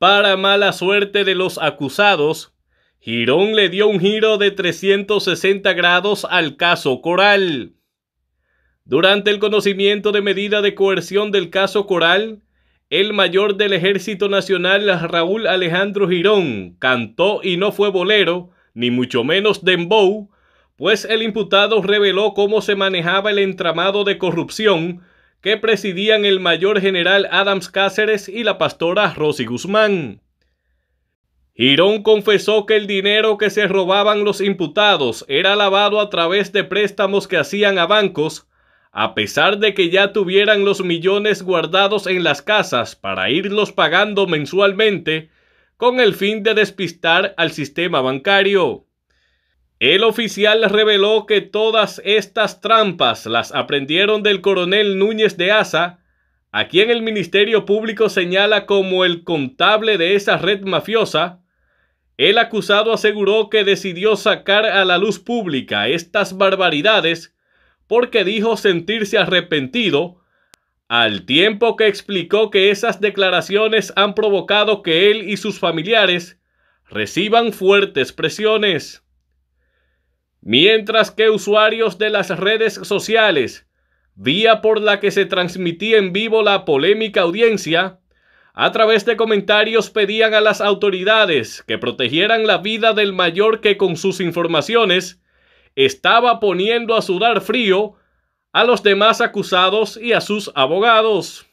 Para mala suerte de los acusados, Girón le dio un giro de 360 grados al caso Coral. Durante el conocimiento de medida de coerción del caso Coral, el mayor del Ejército Nacional Raúl Alejandro Girón cantó y no fue bolero, ni mucho menos dembow, pues el imputado reveló cómo se manejaba el entramado de corrupción que presidían el mayor general Adams Cáceres y la pastora Rosy Guzmán. Girón confesó que el dinero que se robaban los imputados era lavado a través de préstamos que hacían a bancos, a pesar de que ya tuvieran los millones guardados en las casas para irlos pagando mensualmente, con el fin de despistar al sistema bancario. El oficial reveló que todas estas trampas las aprendieron del coronel Núñez de Asa, a quien el Ministerio Público señala como el contable de esa red mafiosa. El acusado aseguró que decidió sacar a la luz pública estas barbaridades porque dijo sentirse arrepentido, al tiempo que explicó que esas declaraciones han provocado que él y sus familiares reciban fuertes presiones mientras que usuarios de las redes sociales, vía por la que se transmitía en vivo la polémica audiencia, a través de comentarios pedían a las autoridades que protegieran la vida del mayor que con sus informaciones estaba poniendo a sudar frío a los demás acusados y a sus abogados.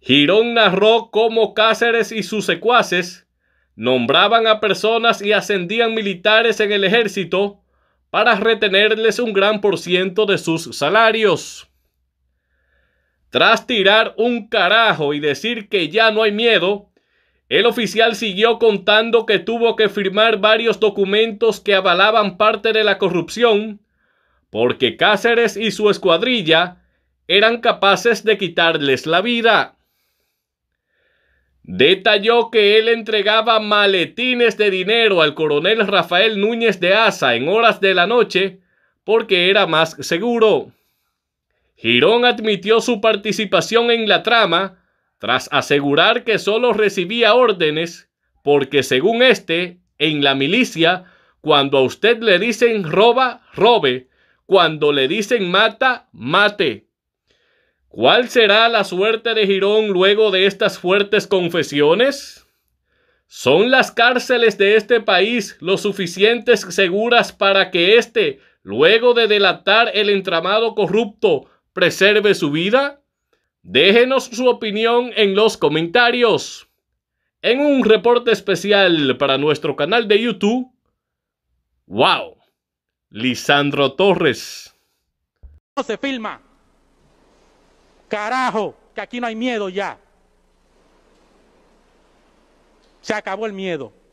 Girón narró cómo Cáceres y sus secuaces nombraban a personas y ascendían militares en el ejército para retenerles un gran por ciento de sus salarios. Tras tirar un carajo y decir que ya no hay miedo, el oficial siguió contando que tuvo que firmar varios documentos que avalaban parte de la corrupción, porque Cáceres y su escuadrilla eran capaces de quitarles la vida detalló que él entregaba maletines de dinero al coronel Rafael Núñez de Asa en horas de la noche porque era más seguro. Girón admitió su participación en la trama tras asegurar que solo recibía órdenes porque según este, en la milicia, cuando a usted le dicen roba, robe, cuando le dicen mata, mate. ¿Cuál será la suerte de Girón luego de estas fuertes confesiones? ¿Son las cárceles de este país lo suficientes seguras para que éste, luego de delatar el entramado corrupto, preserve su vida? Déjenos su opinión en los comentarios. En un reporte especial para nuestro canal de YouTube, ¡Wow! Lisandro Torres. No se filma. Carajo, que aquí no hay miedo ya. Se acabó el miedo.